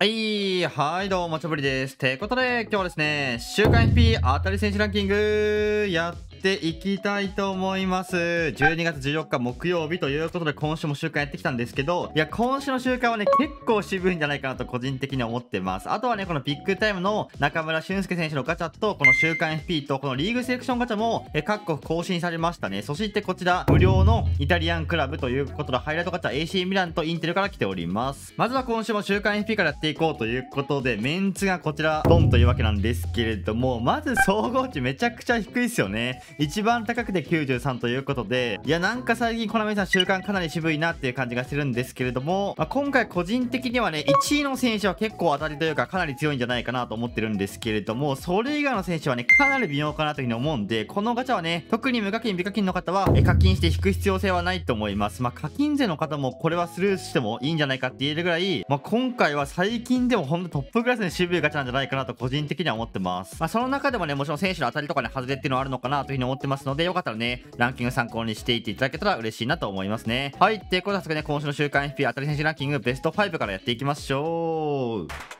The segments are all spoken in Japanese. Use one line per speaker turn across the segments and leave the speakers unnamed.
はい、はい、どうも、ちょぶりです。てことで、今日はですね、週間 FP 当たり選手ランキング、やっっていきたいと思います。12月14日木曜日ということで今週も週間やってきたんですけど、いや、今週の週間はね、結構渋いんじゃないかなと個人的に思ってます。あとはね、このビッグタイムの中村俊輔選手のガチャと、この週間 FP と、このリーグセレクションガチャも、え各国更新されましたね。そしてこちら、無料のイタリアンクラブということで、ハイライトガチャ AC ミランとインテルから来ております。まずは今週も週間 FP からやっていこうということで、メンツがこちら、ドンというわけなんですけれども、まず総合値めちゃくちゃ低いですよね。一番高くて93ということで、いや、なんか最近、この皆さん、習慣かなり渋いなっていう感じがするんですけれども、まあ、今回、個人的にはね、1位の選手は結構当たりというか、かなり強いんじゃないかなと思ってるんですけれども、それ以外の選手はね、かなり微妙かなというふうに思うんで、このガチャはね、特に無課金、美課金の方は、え課金して引く必要性はないと思います。まあ、課金税の方も、これはスルーしてもいいんじゃないかって言えるぐらい、まあ、今回は最近でもほんとトップクラスに渋いガチャなんじゃないかなと、個人的には思ってます。まあ、その中でもね、もちろん選手の当たりとかね、外れっていうのはあるのかなといううに思ってますので、よかったらね、ランキング参考にしていっていただけたら嬉しいなと思いますね。はい、ということで、早速ね、今週の週間 FP 当たり選手ランキングベスト5からやっていきましょう。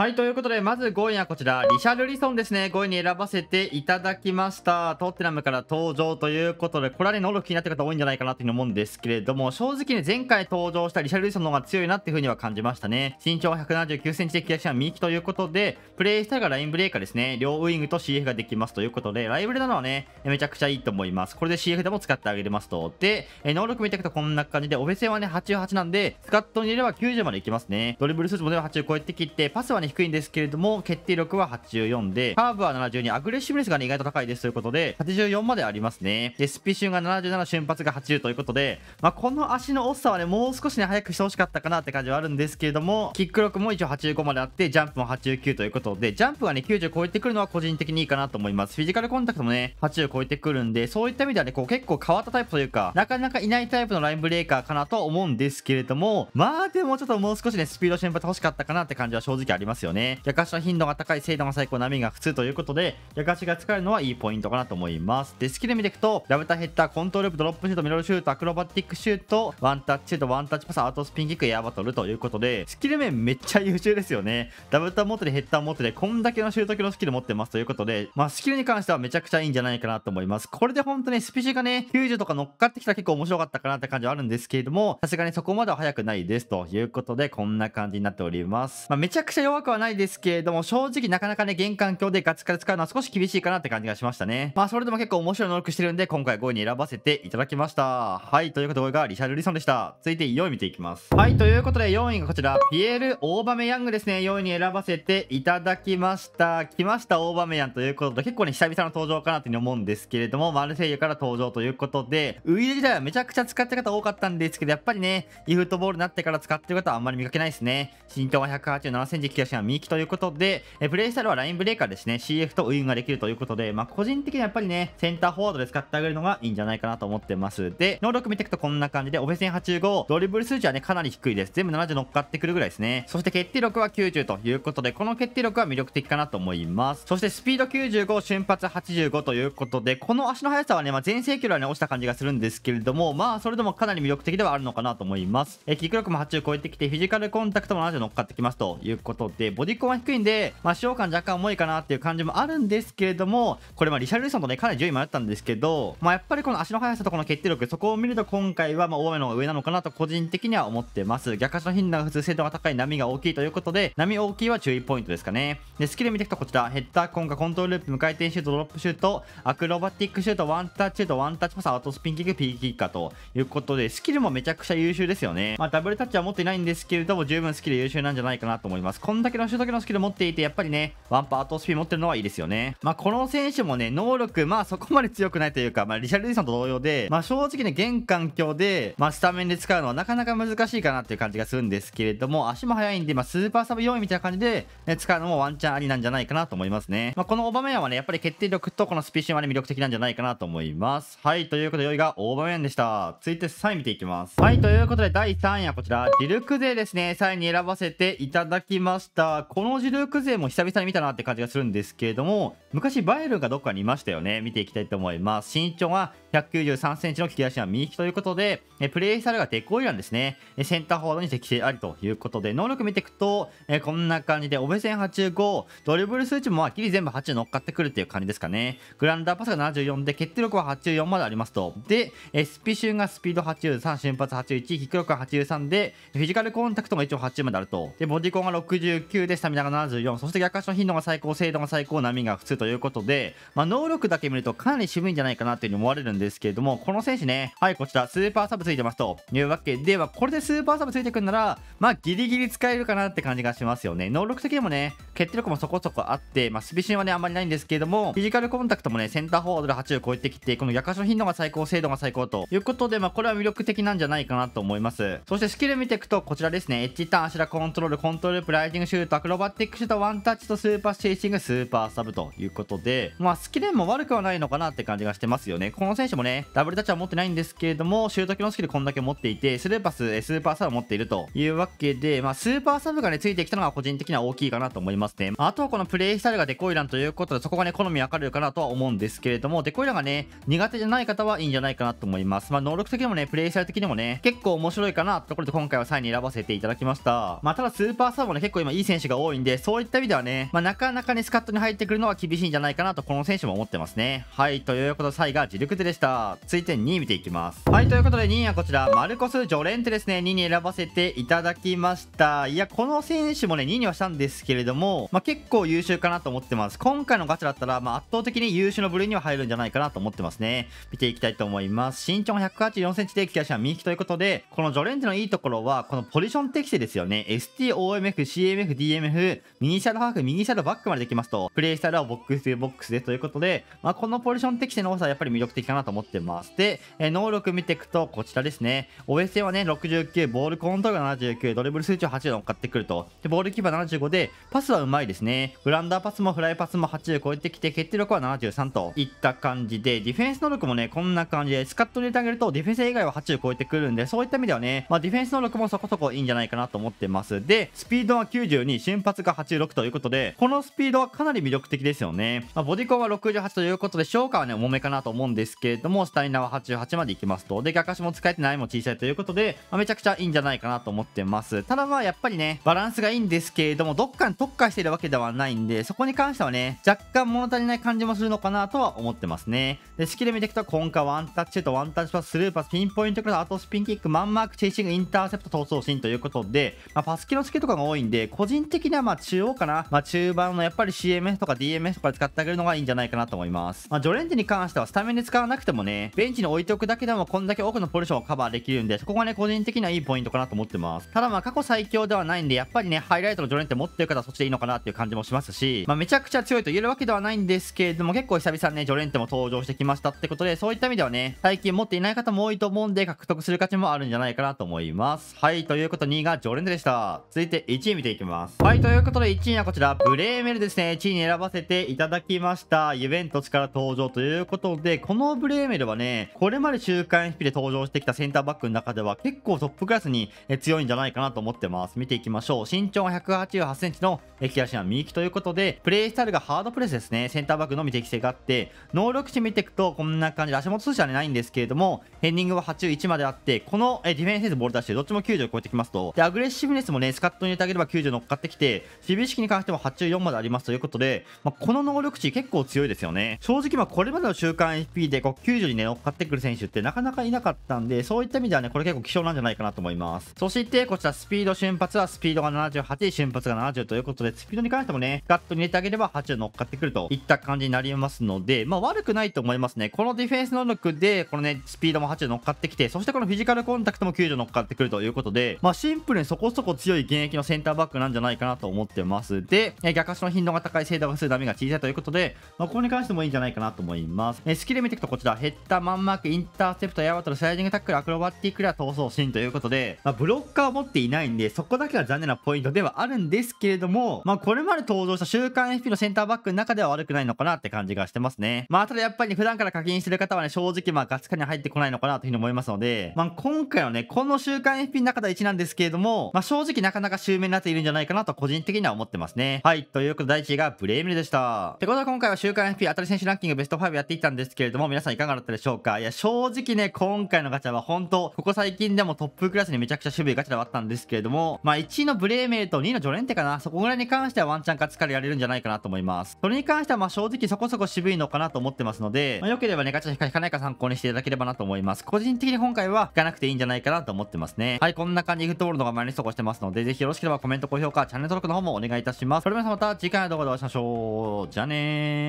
はい、ということで、まず5位はこちら、リシャルリソンですね。5位に選ばせていただきました。トッテナムから登場ということで、これはね、能力気になってる方多いんじゃないかなというふうに思うんですけれども、正直ね、前回登場したリシャルリソンの方が強いなっていうふうには感じましたね。身長179センチで左足は右利ということで、プレイしたらがラインブレーカーですね。両ウイングと CF ができますということで、ライブレなのはね、めちゃくちゃいいと思います。これで CF でも使ってあげれますと。で、え能力見ていくとこんな感じで、オフェ戦はね、88なんで、スカットに入れれば90までいきますね。ドリブル数値もでは80超えてきて、パスはね、低いんですけれども、決定力は84で、カーブは7 2アグレッシブネスが、ね、意外と高いですということで、84までありますね。で、スピシュンが77、瞬発が80ということで、まあ、この足の遅さはね、もう少しね、早くしてほしかったかなって感じはあるんですけれども、キック力も一応85まであって、ジャンプも89ということで、ジャンプはね、90超えてくるのは個人的にいいかなと思います。フィジカルコンタクトもね、80超えてくるんで、そういった意味ではね、こう結構変わったタイプというか、なかなかいないタイプのラインブレーカーかなと思うんですけれども、まあでもちょっともう少しね、スピード瞬発欲しかったかなって感じは正直あります。ますよね。逆足の頻度が高い、精度が最高、波が普通ということで、逆足が使えるのはいいポイントかなと思います。で、スキル見ていくと、ラブタヘッダー、コントロールドロップシュート、ミドルシュート、アクロバティックシュート、ワンタッチシュート、ワンタッチパス、アートスピンキック、エアバトルということで、スキル面めっちゃ優秀ですよね。ダブタ持ってヘッダー持ってこんだけのシュート級のスキル持ってますということで、まあ、スキルに関してはめちゃくちゃいいんじゃないかなと思います。これで本当にスピシがね、90とか乗っかってきたら結構面白かったかなって感じはあるんですけれども、さすがにそこまでは早くないですということで、こんな感じになっております。まあ、めちゃくちゃ弱怖くはないですけれども、正直なかなかね、玄関鏡でガチから使うのは少し厳しいかなって感じがしましたね。まあ、それでも結構面白い能力してるんで、今回5位に選ばせていただきました。はい、ということで、これがリシャルリソンでした。続いて4位見ていきます。はい、ということで4位がこちら、ピエール・オーバメヤングですね。4位に選ばせていただきました。来ました、オーバメヤンということで、結構ね、久々の登場かなというふに思うんですけれども、マルセイユから登場ということで、ウイル自体はめちゃくちゃ使ってる方多かったんですけど、やっぱりね、イフットボールになってから使ってる方はあんまり見かけないですね。身長は187センチ、身は右利きということで、えプレイスタイルはラインブレーカーですね、CF とウイングができるということで、まあ、個人的にはやっぱりね、センターフォワードで使ってあげるのがいいんじゃないかなと思ってます。で、能力見ていくとこんな感じで、オフェン85、ドリブル数値はね、かなり低いです。全部70乗っかってくるぐらいですね。そして決定力は90ということで、この決定力は魅力的かなと思います。そしてスピード95、瞬発85ということで、この足の速さはね、まあ、前世紀はね、落ちた感じがするんですけれども、まあ、それでもかなり魅力的ではあるのかなと思います。え、キック力も80超えてきて、フィジカルコンタクトも70乗っかってきますということ、ボディコンは低いんで、まあ、使用感若干重いかなっていう感じもあるんですけれども、これ、まあ、リシャルリソンとね、かなり順位迷ったんですけど、まあ、やっぱりこの足の速さとこの決定力、そこを見ると今回は、まあ、大雨の上なのかなと個人的には思ってます。逆足の頻度が普通、精度が高い波が大きいということで、波大きいは注意ポイントですかね。で、スキル見ていくとこちら、ヘッダー、コンカ、コントロールループ、無回転シュート、ドロップシュート、アクロバティックシュート、ワンタッチシュート、ワンタッチパス、アウトスピンキック、ピーキッカーということで、スキルもめちゃくちゃ優秀ですよね。まあ、ダブルタッチは持ってないんですけれども、十分スキル優秀なんじゃないかなと思います。こんだけのシュート系のスキル持っていて、やっぱりね、ワンパートスピン持ってるのはいいですよね。まあ、この選手もね、能力、まあそこまで強くないというか、まあ、リシャルディさんと同様で、まあ正直ね、現環境で、まあスタメンで使うのはなかなか難しいかなっていう感じがするんですけれども、足も速いんで、まあスーパーサブ4位みたいな感じで、ね、使うのもワンチャンありなんじゃないかなと思いますね。まあこのオバメヤンはね、やっぱり決定力とこのスピーシンはね、魅力的なんじゃないかなと思います。はい、ということで、4位がオーバメヤンでした。続いて3位見ていきます。はい、ということで、第3位はこちら、ディルク勢ですね、3位に選ばせていただきました。。この自力勢も久々に見たなって感じがするんですけれども、昔バイエルンがどっかにいましたよね。見ていきたいと思います。身長が193センチの利き足は右利きということで、えプレイスタイルがデコイランですね。センターフォワードに適性ありということで、能力見ていくと、えこんな感じで、オベセン85、ドリブル数値もはっきり全部8乗っかってくるっていう感じですかね。グランダーパスが74で、決定力は84までありますと。で、えスピシュンがスピード83、瞬発81、キック力が83で、フィジカルコンタクトが一応8まであると。で、ボディコンが69で、スタミナが74、そして逆足の頻度が最高、精度が最高、波が普通ということで、まあ、能力だけ見るとかなり渋いんじゃないかなというふうに思われるんでですけれども、この選手ね、はい、こちら、スーパーサブついてますというわけでは、これでスーパーサブついてくるなら、まあ、ギリギリ使えるかなって感じがしますよね。能力的にもね、決定力もそこそこあって、まあ、スピシンはね、あんまりないんですけれども、フィジカルコンタクトもね、センターフォワードで80を超えてきて、この役所頻度が最高、精度が最高ということで、まあ、これは魅力的なんじゃないかなと思います。そして、スキル見ていくと、こちらですね、エッジターン、アシュラコントロール、コントロール、プライティングシュート、アクロバティックシュート、ワンタッチとスーパーシェイシング、スーパーサブということで、まあ、スキルも悪くはないのかなって感じがしてますよね。この選手手もね、ダブルタッチは持ってないんですけれども、シュート機能スキルこんだけ持っていて、スルーパス、スーパーサブ持っているというわけで、まあ、スーパーサブがね、ついてきたのが個人的には大きいかなと思いますね。まあ、あとはこのプレイスタイルがデコイランということで、そこがね、好みわかるかなとは思うんですけれども、デコイランがね、苦手じゃない方はいいんじゃないかなと思います。まあ、能力的にもね、プレイスタイル的にもね、結構面白いかなってところで今回は3位に選ばせていただきました。まあ、ただスーパーサーブもね、結構今いい選手が多いんで、そういった意味ではね、まあ、なかなかね、スカットに入ってくるのは厳しいんじゃないかなと、この選手も思ってますね。はい、ということで、サイがク力でした。した続いて2位見ていきますはいということで2位はこちらマルコス・ジョレンテですね2位に選ばせていただきましたいやこの選手もね2位にはしたんですけれども、まあ、結構優秀かなと思ってます今回のガチャだったら、まあ、圧倒的に優秀の部類には入るんじゃないかなと思ってますね見ていきたいと思います身長 184cm で利き足は右利きということでこのジョレンテのいいところはこのポジション適正ですよね STOMF、CMF、DMF ミニシャドハーフ、ミニシャドバックまでできますとプレイスタイルはボックスというボックスでということで、まあ、このポジション適正の多さはやっぱり魅力的かなとと思ってます。で、えー、能力見ていくとこちらですね。OSA はね、69、ボールコントロールが79、ドリブル数値は8で乗っかってくると。で、ボールキーパー75で、パスはうまいですね。グランダーパスもフライパスも80超えてきて、決定力は73といった感じで、ディフェンス能力もね、こんな感じで、スカット入れてあげると、ディフェンス以外は80超えてくるんで、そういった意味ではね、まあ、ディフェンス能力もそこそこいいんじゃないかなと思ってます。で、スピードは92、瞬発が86ということで、このスピードはかなり魅力的ですよね。まあ、ボディコンは68ということで、消化はね、重めかなと思うんですけども、スタミナは88までいきますと。で、画家しも使えてないも小さいということで、まあ、めちゃくちゃいいんじゃないかなと思ってます。ただまあやっぱりね、バランスがいいんですけれども、どっかに特化してるわけではないんで、そこに関してはね、若干物足りない感じもするのかなとは思ってますね。で、スキル見ていくと、今回ワンタッチとト、ワンタッチパス、スルーパス、ピンポイントクラス、あとスピンキック、マンマーク、チェイシング、インターセプト、闘争心ということで、まあ、パスキのスキルとかが多いんで、個人的にはまあ中央かな、まあ、中盤のやっぱり CMS とか DMS とか使ってあげるのがいいんじゃないかなと思います。まあ、ジョレンジに関してはスタメンで使わなくててもね、ベンチに置いておくだけでもこんだけ多くのポジションをカバーできるんで、そこがね、個人的にはいいポイントかなと思ってます。ただまあ過去最強ではないんで、やっぱりね、ハイライトの常連って持ってる方はそっちでいいのかなっていう感じもしますし、まあめちゃくちゃ強いと言えるわけではないんですけれども、結構久々にね、常連っても登場してきましたってことで、そういった意味ではね、最近持っていない方も多いと思うんで、獲得する価値もあるんじゃないかなと思います。はい、ということ2位が常連でした。続いて1位見ていきます。はい、ということで1位はこちら、ブレーメルですね。1位に選ばせていただきました。ユベントスから登場ということで、このブレレーメルはね、これまで週刊 FP で登場してきたセンターバックの中では結構トップクラスに強いんじゃないかなと思ってます。見ていきましょう。身長188センチの駅足は右利ということで、プレイスタイルがハードプレスですね。センターバックのみ適性があって、能力値見ていくとこんな感じで足元通値はないんですけれども、ヘンディングは81まであって、このディフェンスボール出してどっちも90を超えてきますと。で、アグレッシブネスもね、スカットに入れてあげれば90乗っかってきて、守備意識に関しても84までありますということで、まあ、この能力値結構強いですよね。正直まあこれまでの週刊 FP でこ90にね、乗っかってくる選手ってなかなかいなかったんで、そういった意味ではね、これ結構希少なんじゃないかなと思います。そして、こちらスピード瞬発はスピードが78、瞬発が70ということで、スピードに関してもね、ガッと入れてあげれば80乗っかってくるといった感じになりますので、まあ悪くないと思いますね。このディフェンス能力で、このね、スピードも80乗っかってきて、そしてこのフィジカルコンタクトも90乗っかってくるということで、まあシンプルにそこそこ強い現役のセンターバックなんじゃないかなと思ってます。で、逆足の頻度が高い、精度が数ダメが小さいということで、まあここに関してもいいんじゃないかなと思います。えスキル見ていくとこちらした。減ったマンマーク、インターセプト、ヤバトのスライディングタックル、アクロバティックでは闘争ンということで、まあ、ブロッカーを持っていないんで、そこだけは残念なポイントではあるんですけれども、まあ、これまで登場した週刊 FP のセンターバックの中では悪くないのかなって感じがしてますね。まあ、ただやっぱり、普段から課金してる方はね、正直まあガツカに入ってこないのかなというふうに思いますので、まあ、今回はね、この週刊 FP の中では1なんですけれども、まあ、正直なかなか終面になっているんじゃないかなと個人的には思ってますね。はい、ということで第1位がブレイムルでした。ってことは今回は週刊 FP 当たり選手ランキングベスト5やっていったんですけれども、皆さんかがだったでしょうかいや、正直ね、今回のガチャは本当ここ最近でもトップクラスにめちゃくちゃ渋いガチャではあったんですけれども、まあ1位のブレーメイと2位のジョレンテかな、そこぐらいに関してはワンチャン勝つからやれるんじゃないかなと思います。それに関してはまあ正直そこそこ渋いのかなと思ってますので、まあ、良ければね、ガチャ引か引かないか参考にしていただければなと思います。個人的に今回は引かなくていいんじゃないかなと思ってますね。はい、こんな感じでフットボールのが前にそこしてますので、ぜひよろしければコメント、高評価、チャンネル登録の方もお願いいたします。それでは皆さんまた次回の動画でお会いしましょう。じゃあね